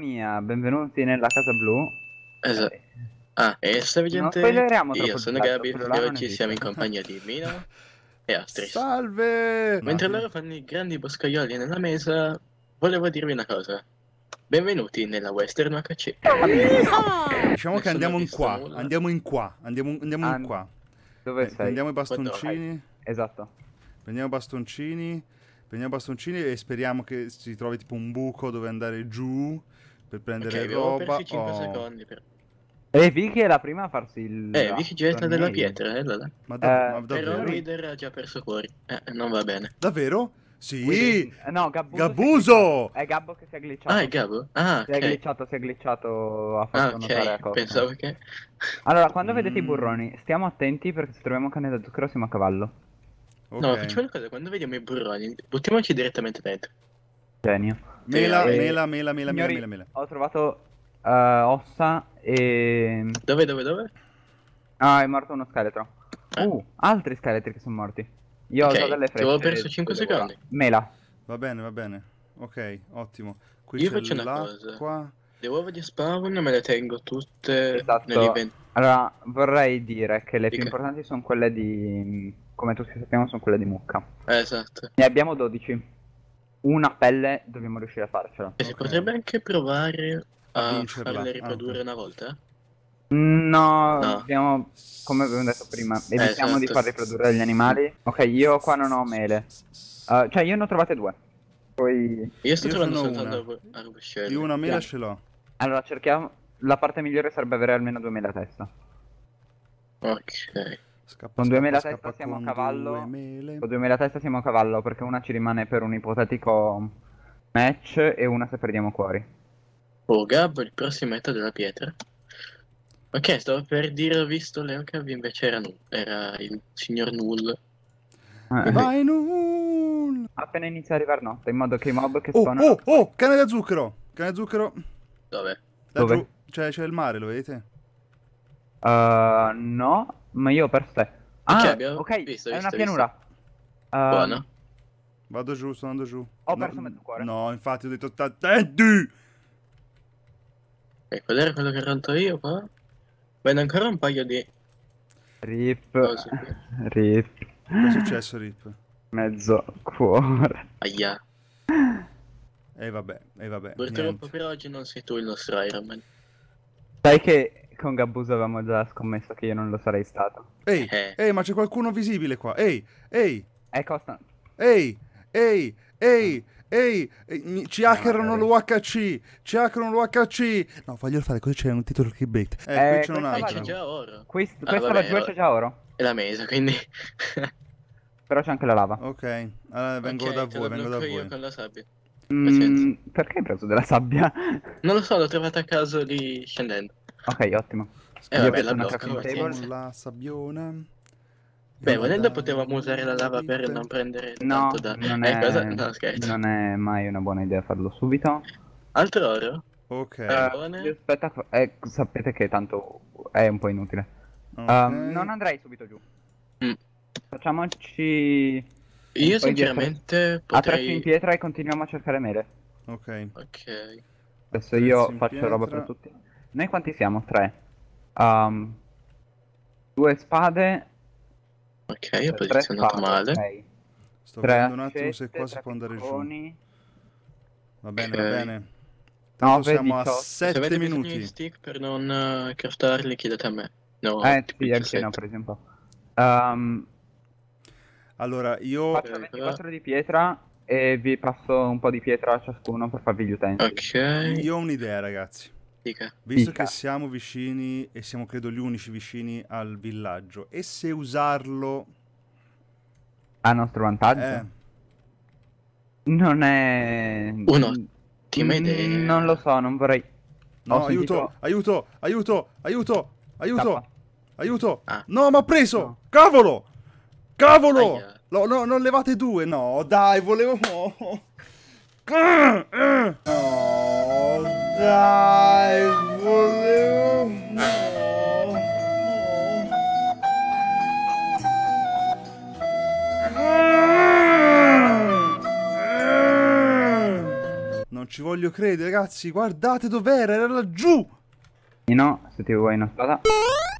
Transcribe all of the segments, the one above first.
mia, benvenuti nella Casa Blu. Esatto. Ah, e stabilmente... Non Io sono Gabi e oggi siamo in compagnia di Mino e Astris. Salve! Mentre loro fanno i grandi boscaioli nella mesa, volevo dirvi una cosa. Benvenuti nella Western HC. Diciamo che andiamo in qua, andiamo in qua, andiamo, andiamo in qua. Dove sei? Prendiamo i bastoncini. Esatto. Prendiamo i bastoncini. Prendiamo bastoncini e speriamo che si trovi tipo un buco dove andare giù per prendere okay, roba. Ho 5 oh. secondi. Per... E Vicky è la prima a farsi il. Eh, Vicky getta della meglio. pietra, eh, là, là. Ma, da- eh, ma davvero? Però Reader ha già perso cuori. Eh, non va bene. Davvero? Sì, Quindi, eh, no, Gabbuso, Gabuso. È eh, Gabbo che si è glitchato. Ah, è Gabbo. Ah, okay. Si è glitchato, si è glitchato. Ha fatto ah, ok. Pensavo che. Allora, quando mm. vedete i mm. burroni, stiamo attenti perché se troviamo canne da zucchero siamo a cavallo. Okay. No, facciamo una cosa, quando vediamo i burroni, buttiamoci direttamente dentro. Genio. Mela, eh, mela, mela, mela, signori, mela, mela, Ho trovato uh, ossa e... Dove, dove, dove? Ah, è morto uno scheletro. Eh? Uh, altri scheletri che sono morti. Io okay, ho delle frecce. Ti avevo perso 5 secondi. Guarda. Mela. Va bene, va bene. Ok, ottimo. Qui Io faccio una cosa. Le uova di spawn me le tengo tutte esatto. Allora, vorrei dire che le di più che... importanti sono quelle di... Mm, come tutti sappiamo, sono quelle di mucca. Eh, esatto. Ne abbiamo 12 una pelle dobbiamo riuscire a farcela. E eh, si okay. potrebbe anche provare a Vincerla. farle riprodurre okay. una volta? No, no. Abbiamo, come abbiamo detto prima, eh, evitiamo eh, esatto. di far riprodurre gli animali. Ok, io qua non ho mele. Uh, cioè, io ne ho trovate due. Poi... Io sto io trovando soltanto una. Io una mela yeah. ce l'ho. Allora, cerchiamo... La parte migliore sarebbe avere almeno due mele a testa. Ok. Scappa, con 2000 scappa, testa siamo a cavallo. con 2000 testa siamo a cavallo perché una ci rimane per un ipotetico match e una se perdiamo cuori. Oh Gab, il prossimo è della pietra. Ok, stavo per dire ho visto Leo Cab invece era, era, il signor Null. Ah, eh. Vai Null! Appena inizia a arrivare notte, in modo che i mob che oh, spawnano... Oh, oh, cane da zucchero! Cane da zucchero! Dove? Laggiù, Dove? Cioè, c'è il mare, lo vedete? Uh, no, ma io per perso te. Ah, ok, okay. Visto, è una pianura. Uh, eh, Buona. Vado giù, sono andato giù. Ho perso mezzo cuore. No, infatti ho detto attenti! E qual era quello che ho rotto io qua? Vedo ancora un paio di... Rip. Cose. Rip. Che è successo, Rip? Mezzo cuore. Aia. E eh, vabbè, e vabbè. Purtroppo per oggi non sei tu il nostro Iron Man. Sai che con Gabuso avevamo già scommesso che io non lo sarei stato. Ehi, eh. ehi, ma c'è qualcuno visibile qua. Ehi, ehi. È eh, Constant. Ehi, ehi, ehi. Ehi, ehi ci ah, hackerano l'UHC, ci hackerano l'UHC. No, faglielo fare così c'è un titolo clickbait. Eh, eh qui c'è un altro. C'è già oro. Quest- ah, questa vabbè, laggiù c'è già oro. È la mesa, quindi... Però c'è anche la lava. Ok, allora vengo okay, da voi, vengo da voi. io con la sabbia. Mm, perché hai preso della sabbia? Non lo so, l'ho trovata a caso lì scendendo. Ok, ottimo. E eh, vabbè, la blocca, table. la sabbiona. Beh, volendo potevamo usare la lava per non prendere no, da... Non eh, Cosa? No, scherzo. Non è mai una buona idea farlo subito. Altro oro? Ok. Eh, eh aspetta, eh, sapete che tanto è un po' inutile. Okay. Um, non andrei subito giù. Mm. Facciamoci... Io sinceramente potrei... A tratti in pietra e continuiamo a cercare mele. Ok. Ok. Adesso io Prezzi faccio roba per tutti. Noi quanti siamo? Tre. Um, due spade. Ok, ho posizionato spade, male. Okay. Sto tre vedendo un attimo se qua si può andare picconi. giù. Va bene, okay. va bene. Tanto siamo a 7 minuti. Gli stick per non eh, craftarli, chiedete a me. No, eh, sì, anche ne ho presi Um, allora, io... Faccio 24 eh, di pietra e vi passo un po' di pietra a ciascuno per farvi gli utenti. Ok. Io ho un'idea, ragazzi dica. Visto dica. che siamo vicini e siamo credo gli unici vicini al villaggio, e se usarlo a nostro vantaggio? Eh. Non è un'ottima mm, idea. Non lo so, non vorrei. No, aiuto, aiuto, aiuto, aiuto, aiuto, aiuto. Ah. No, ma ha preso! No. Cavolo! Cavolo! No, no, non levate due, no, dai, volevo... Ah, ah. No. Dai, volevo... Non ci voglio credere, ragazzi. Guardate dov'era, era laggiù. No, se ti vuoi una spada.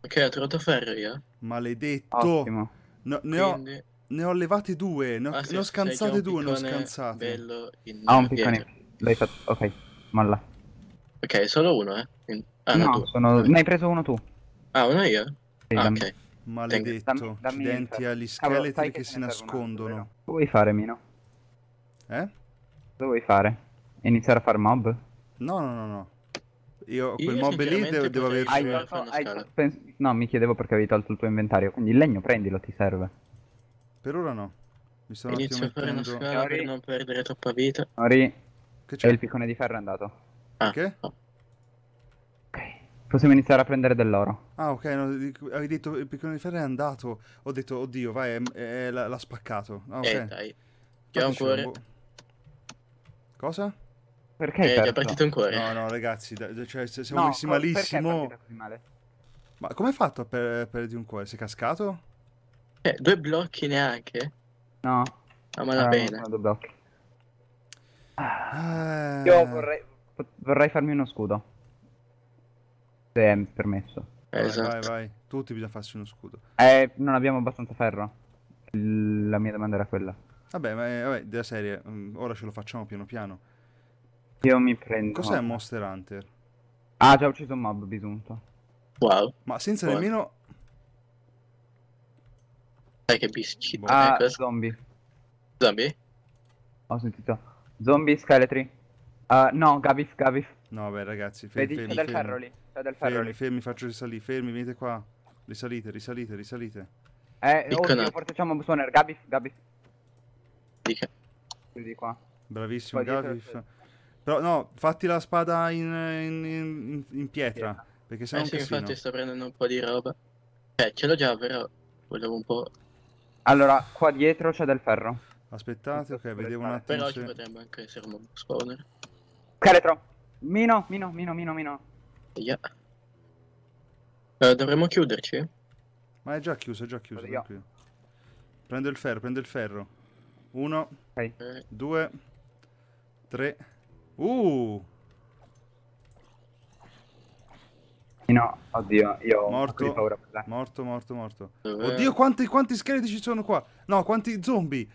Ok, ho trovato ferro io. Maledetto. Ottimo. No, ne Quindi... ho... Ne ho levate due, ne ho, ah, sì, ne ho scansate due, ne ho scansate. Bello in ah, un piccone. L'hai fatto. Ok, molla. Ok, solo uno, eh? Ah, no, no sono... ne hai preso uno tu. Ah, uno io? Sì, ah, ok. Maledetto, dammi, denti cioè, agli scheletri Cavolo, che, che si nascondono. Cosa vuoi fare, Mino? Eh? Cosa vuoi fare? Iniziare a fare mob? No, no, no, no. Io quel Io mob lì devo, devo averci... Hai tolto, hai tolto, no, mi chiedevo perché avevi tolto il tuo inventario. Quindi il legno prendilo, ti serve. Per ora no. Mi sto Inizio a fare mettendo... una scala Ori. per non perdere troppa vita. Ori. Che c'è? E il piccone di ferro è andato. Ah. Ok. Possiamo iniziare a prendere dell'oro. Ah, ok. No, avevi detto il piccone di ferro è andato. Ho detto, oddio, vai, l'ha spaccato. Ah, ok. Eh, dai. Ti ho un cuore. boh. Cosa? Perché eh, hai Eh, ti partito un cuore. No, no, ragazzi, cioè, se- siamo No, messi malissimo. male? Ma come hai fatto per perdere un cuore? Sei cascato? Eh, due blocchi neanche. No. A malapena. Ah, eh, non due blocchi. Eh, Io vorrei, vorrei farmi uno scudo. Se è permesso. Vai, esatto. vai, vai. Tutti bisogna farsi uno scudo. Eh, non abbiamo abbastanza ferro. La mia domanda era quella. Vabbè, ma è, eh, vabbè, della serie, mm, ora ce lo facciamo piano piano. Io mi prendo... Cos'è Monster Hunter? Ah, già ho ucciso un mob bisunto. Wow. Ma senza wow. nemmeno... Dai che biscitto. Ah, eh, zombie. Zombie? Ho sentito. Zombie scheletri. Eh, no, Gavif, Gavif. No, beh, ragazzi, fermi, Vedi, fermi, fermi. del ferro lì, del ferro fermi, lì. Fermi, faccio risalire, fermi, venite qua. Risalite, risalite, risalite. Eh, Piccola. oddio, forse c'è un suoner. Gavif, Gavif. Dica. Vedi qua. Bravissimo, qua Gavif. Però no, fatti la spada in, in, in, in pietra, pietra, perché eh, sennò eh, sì, infatti sto prendendo un po' di roba. Eh, ce l'ho già, però volevo un po'... Allora, qua dietro c'è del ferro. Aspettate, ok, vediamo un attimo Però se... ci potrebbe anche essere uno spawner. Scheletro. Mino, mino, mino, mino, mino. Yeah. Eh, dovremmo chiuderci? Ma è già chiuso, è già chiuso. Prendo il ferro, prendo il ferro. Uno, okay. due, tre. Uh! No, oddio, io morto, ho paura Morto, morto, morto. Dov'è? Eh. Oddio, quanti, quanti scheletri ci sono qua? No, quanti zombie!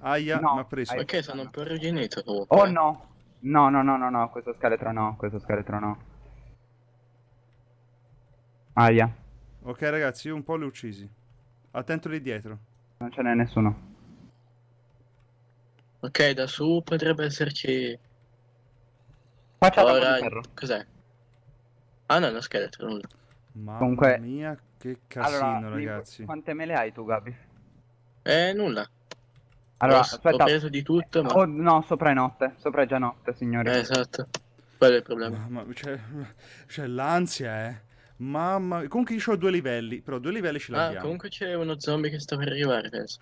Aia, no, mi ha preso. Perché sono un po' arrugginito. Oh eh. no. No, no, no, no, no, questo scheletro no, questo scheletro no. Aia. Ok ragazzi, io un po' li ho uccisi. Attento lì dietro. Non ce n'è nessuno. Ok, da su potrebbe esserci... Faccia allora, Cos'è? Ah no, è uno scheletro, nulla. Mamma Comunque... mia, che casino allora, ragazzi. Quante mele hai tu, Gabi? Eh, nulla. Allora, Posso, aspetta. preso di tutto, ma... Oh, no, sopra è notte, sopra è già notte, signore. Eh, esatto. Quello è il problema. Mamma, cioè, cioè l'ansia, eh. Mamma, comunque io ho due livelli, però due livelli ce l'abbiamo. Ah, comunque c'è uno zombie che sta per arrivare adesso.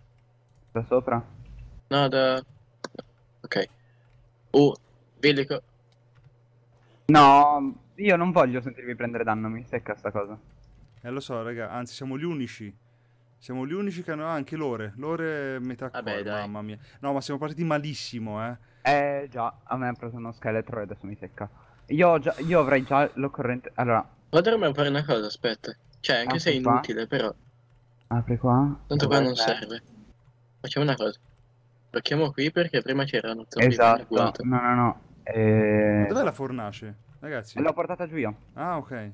Da sopra? No, da... Ok. Oh, vedi No, io non voglio sentirvi prendere danno, mi secca sta cosa. Eh lo so, raga, anzi siamo gli unici. Siamo gli unici che hanno... anche l'ore. L'ore metà Vabbè, core, mamma mia. No, ma siamo partiti malissimo, eh. Eh, già. A me ha preso uno scheletro e adesso mi secca. Io, già, io avrei già l'occorrente... Allora... Potremmo fare una cosa, aspetta. Cioè, anche Apri se è inutile, qua. però... Apri qua. Tanto qua non serve. Facciamo una cosa. Lo chiamo qui perché prima c'erano zombie Esatto. No, no, no. E... Eh, dov'è la fornace? Ragazzi. L'ho portata giù io. Ah, ok. E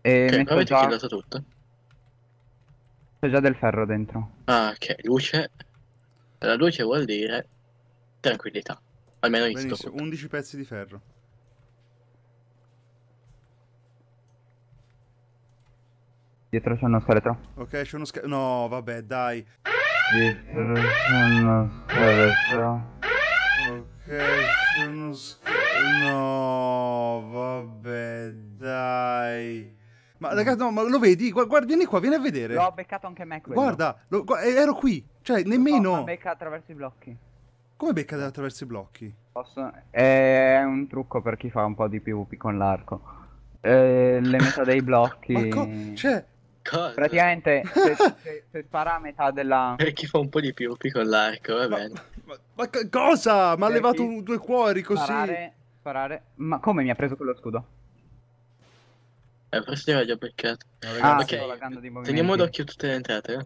eh, okay, metto già... tutto. C'è già del ferro dentro. Ah, ok, luce. La luce vuol dire tranquillità. Almeno in Benissimo, 11 pezzi di ferro. Dietro c'è uno scheletro. Ok, c'è uno scheletro. No, vabbè, dai. Dietro c'è uno scheletro. Ok, c'è uno scheletro. No, vabbè, dai. Ma ragazzi, no, ma lo vedi? Guarda, vieni qua, vieni a vedere. L'ho beccato anche me quello. Guarda, lo, eh, ero qui. Cioè, nemmeno... Come becca attraverso i blocchi. Come becca attraverso i blocchi? Posso... È un trucco per chi fa un po' di PvP con l'arco. Eh, le metà dei blocchi... co- cioè... Cosa? Praticamente se, se, se spara a metà della... Per chi fa un po' di PvP con l'arco, va bene. Ma, ma, ma cosa? Mi ha levato due cuori così? Sparare, sparare... Ma come mi ha preso quello scudo? Eh, forse io l'ho beccato. ah, ok, teniamo d'occhio tutte le entrate. Eh?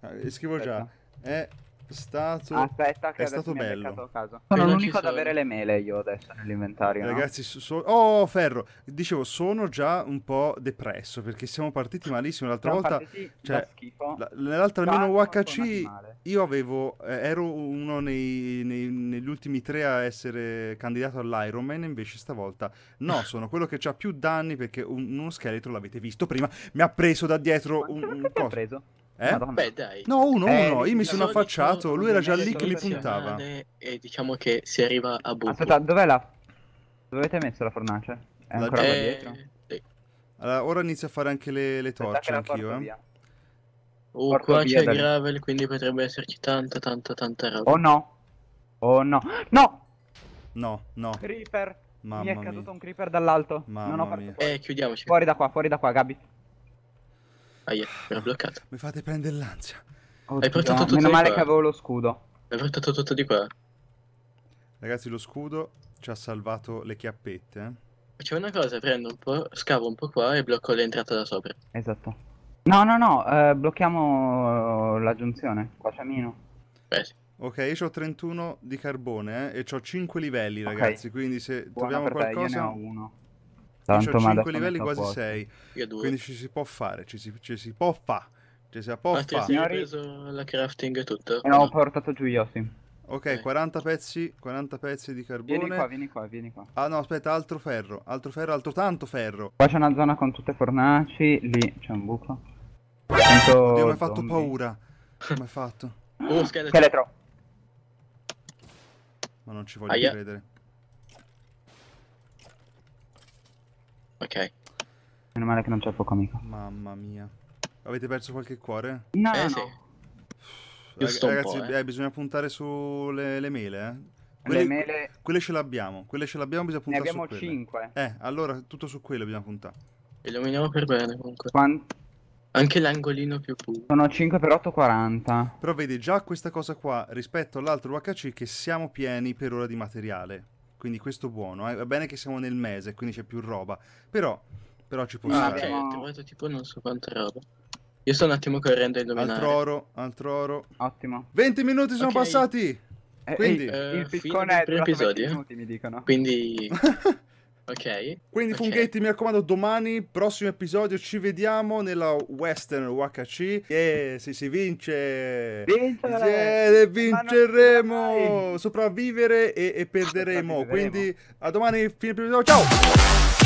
Ah, scrivo Aspetta. già. Eh stato, Aspetta, che è stato bello. Sono l'unico ad avere le mele io adesso nell'inventario. Ragazzi, no? so... oh Ferro, dicevo, sono già un po' depresso perché siamo partiti malissimo l'altra siamo volta. Cioè, la, nell'altra meno UHC io avevo, eh, ero uno nei, nei, negli ultimi tre a essere candidato all'Iron Man, invece stavolta no, sono quello che ha più danni perché un, uno scheletro l'avete visto prima, mi ha preso da dietro Ma un, un coso. preso? Eh? Beh, dai. No, uno, eh, uno. Io mi sono affacciato. lui era già lì che mi puntava. E eh, diciamo che si arriva a buco. Aspetta, dov'è la. Dove avete messo la fornace? È la... ancora eh... dietro? Sì. Allora, ora inizio a fare anche le, le torce anch'io. Eh. Oh, porto qua c'è gravel, quindi potrebbe esserci tanta, tanta, tanta roba. Oh no. Oh no. No! No, no. Creeper. Mamma mi è caduto mia. un creeper dall'alto. Mamma non ho fatto. Eh, chiudiamoci. Fuori da qua, fuori da qua, Gabi. Aia, mi ha bloccato. Mi fate prendere l'ansia. Hai portato tutto Meno male qua. che avevo lo scudo. Hai portato tutto di qua. Ragazzi, lo scudo ci ha salvato le chiappette. Eh? Faccio una cosa, prendo un po', scavo un po' qua e blocco l'entrata da sopra. Esatto. No, no, no, eh, blocchiamo eh, la giunzione. Qua c'è meno. Beh, sì. Ok, io ho 31 di carbone eh, e ho 5 livelli, ragazzi. Okay. Quindi se Buona troviamo qualcosa... Te, io ne ho uno. Tanto Io ho 5 livelli, quasi 6. Quindi ci si può fare, ci si, ci si può fare. Ci si può fare. Signori... preso la crafting e tutto. Ne ho portato giù io, sì. Ok, eh. 40, pezzi, 40 pezzi di carbone. Vieni qua, vieni qua, vieni qua. Ah no, aspetta, altro ferro, altro ferro, altro tanto ferro. Qua c'è una zona con tutte fornaci, lì c'è un buco. Sento Oddio, mi ha fatto paura. Come hai fatto? Oh, scheletro. scheletro. Ma non ci voglio Aia. credere. Ok. Meno male che non c'è fuoco amico. Mamma mia. Avete perso qualche cuore? No, eh, no. Sì. Rag ragazzi, eh. Eh, bisogna puntare sulle mele, eh. Quelle, mele... quelle, ce l'abbiamo, quelle ce l'abbiamo, bisogna puntare ne abbiamo 5. Eh, allora tutto su quelle bisogna puntare. Illuminiamo per bene comunque. Quanti? Anche l'angolino più puro. Sono 5 per 8, 40. Però vedi, già questa cosa qua, rispetto all'altro UHC, che siamo pieni per ora di materiale quindi questo buono. Eh. Va bene che siamo nel mese, quindi c'è più roba, però, però ci può ah, stare. Ah, ok, ho tipo non so quanta roba. Io sto un attimo correndo a indovinare. Altro oro, altro oro. Ottimo. 20 minuti sono okay. passati! Eh, quindi, eh, il piccone è durato episodi, 20 eh. minuti, mi dicono. Quindi... Ok. Quindi okay. funghetti, mi raccomando, domani, prossimo episodio, ci vediamo nella Western UHC. E se si vince, Vincere. vinceremo, eh, sopravvivere e, e perderemo. Quindi a domani, fine episodio, ciao!